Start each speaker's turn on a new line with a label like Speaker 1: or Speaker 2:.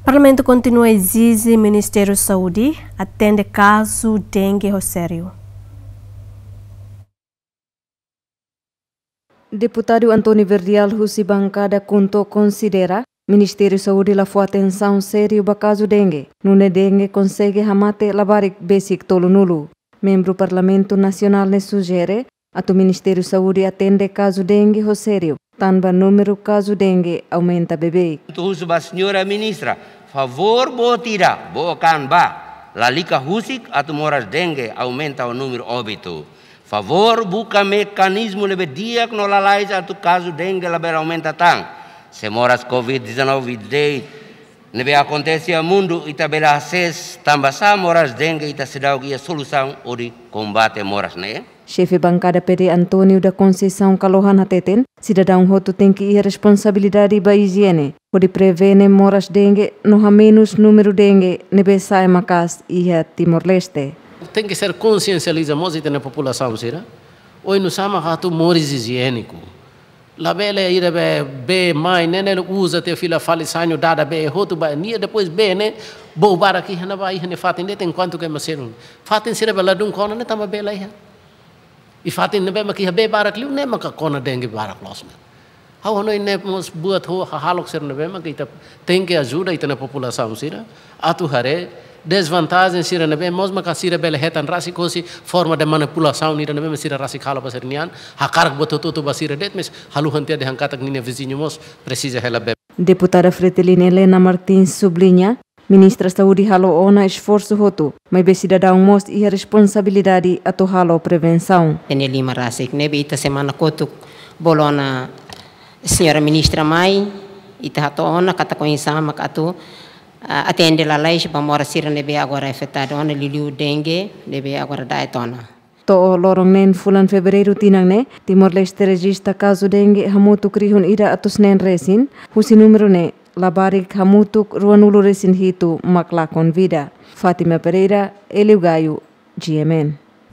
Speaker 1: O Parlamento continua a exigir Ministério da Saúde atende
Speaker 2: caso dengue sério. Deputado Antônio Verdial Russi Bancada contou considera Ministério da Saúde lá foi atenção sério para caso dengue. Nune dengue consegue ramate labarik basic tolo nulo. Membro do Parlamento Nacional ne sugere a Ministério da Saúde atende caso dengue sério. Tanba número caso dengue aumenta bebê.
Speaker 3: Tuhusu ba senhora ministra, favor bo tira bo canba. ba. Lalika husik atau moras dengue aumenta o número óbito. Favor buka mecanismo lebe diagnolaliza atu caso dengue laber aumenta tang. moras covid-19 date Lebe acontecia mundo ita bela ses tambasa moras dengue ita sedau ia solução ou de combate moras né?
Speaker 2: Chefe bancada PD Antônio da Conceição Calohan Hateten, cidadão roto tem que ir responsabilidade ba higiene, pode prevene moras dengue no a menos número dengue nebe sai macas e a Timor-Leste.
Speaker 4: Tem que ser consciencializamos e na população, será? Oi, no sama rato mores higiênico. la vele ira be be mai nene lu usa te fila fali sanyo dada be e hotu ba e ni e depois bene bo bara ki hana vai hane fatin de ten quanto che ma seru fatin sira be la dun kona ne tama be la ha i fatin ne be ma ki be bara kliu ne ma ka kona dengi bara klos me ha hono ne mos buat ho ha halok ser ne be ma ki ta ten ke azura itana populasa usira atu hare desvantagem sira na bem mosma ka sira bele hetan rasi forma de manipulação nira na bem sira rasi kala basir nian hakar bototo to basira det mes halu hantia de hankatak nina vizinho mos precisa hela bem
Speaker 2: Deputada Fretelina Helena Martins sublinha Ministra Saúde halo ona esforço hoto, mas be cidadão mos e a responsabilidade a to halo prevenção.
Speaker 1: Tene lima rasik nebe ita semana kotuk bolona senhora ministra mai, ita hato ona kata koinsama kato Ah, atende la laish ba mora sirin lebe agora afetado ona liliu dengue lebe agora da tona.
Speaker 2: to lorong nen fulan febreiro tinang ne timor leste regista caso dengue hamutu krihun ira atus nen resin husi numero ne labarik hamutuk ruanulu resin hitu maklakon vida Fatima Pereira, Eliu Gayu, GMN.